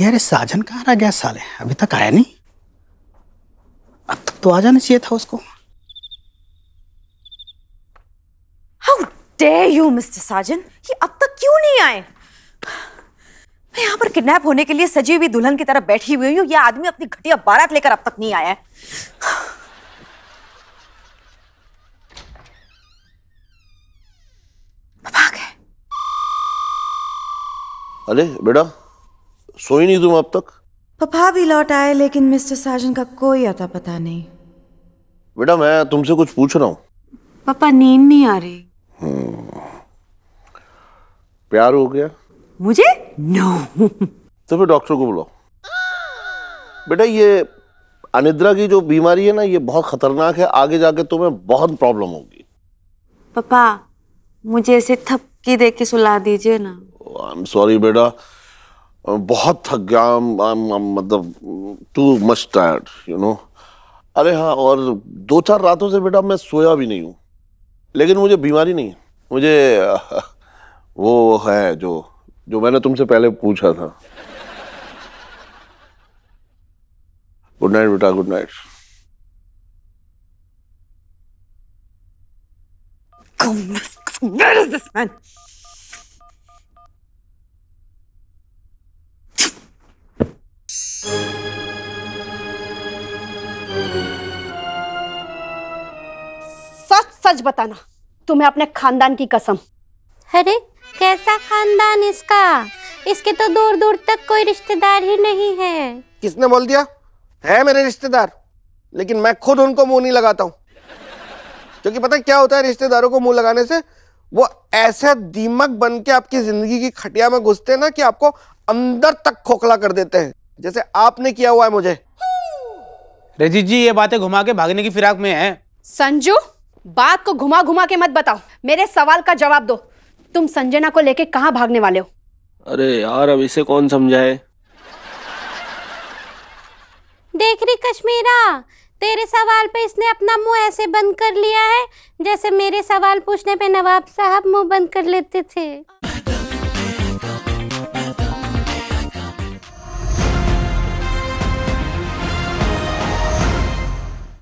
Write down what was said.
ये अरे साजन कहाँ रह गया साले अभी तक आया नहीं अब तक तो आ जाना चाहिए था उसको how dare you mister Sajan ये अब तक क्यों नहीं आए मैं यहाँ पर किडनैप होने के लिए सजी हुई दुल्हन की तरफ बैठी हुई हूँ यह आदमी अपनी घटिया बारात लेकर अब तक नहीं आया है अरे बेटा सोई नहीं तुम अब तक पापा भी लौट आए लेकिन मिस्टर साजन का कोई अता पता नहीं बेटा मैं तुमसे कुछ पूछ रहा हूँ पापा नींद नहीं आ रही हम्म। प्यार हो गया मुझे नो no. तो फिर डॉक्टर को बुलाओ बेटा ये अनिद्रा की जो बीमारी है ना ये बहुत खतरनाक है आगे जाके तुम्हें बहुत प्रॉब्लम होगी पापा मुझे ऐसे थपकी दे के सुला दीजिए ना आई एम सॉरी बेटा बहुत थक गया मतलब too much tired you know अरे हाँ और दो चार रातों से बेटा मैं सोया भी नहीं हूँ लेकिन मुझे बीमारी नहीं मुझे वो है जो जो मैंने तुमसे पहले पूछा था गुड नाइट बेटा good night Where is this man? सच बताना तुम्हें अपने खानदान की कसम अरे कैसा खानदान इसका इसके तो दूर दूर तक कोई रिश्तेदार ही नहीं है किसने बोल दिया है मेरे रिश्तेदार लेकिन मैं खुद उनको मुंह नहीं लगाता हूँ क्योंकि पता क्या होता है रिश्तेदारों को मुंह लगाने से वो ऐसे दीमक बन के आपकी जिंदगी की खटिया में घुसते हैं ना कि आपको अंदर तक खोखला कर देते हैं जैसे आपने किया हुआ है मुझे रजीत जी ये बातें घुमा के भागने की फिराक में है संजू बात को घुमा घुमा के मत बताओ मेरे सवाल का जवाब दो तुम संजना को लेके कहा भागने वाले हो अरे यार अब इसे कौन समझाए देख रही कश्मीरा तेरे सवाल पे इसने अपना मुंह ऐसे बंद कर लिया है जैसे मेरे सवाल पूछने पे नवाब साहब मुंह बंद कर लेते थे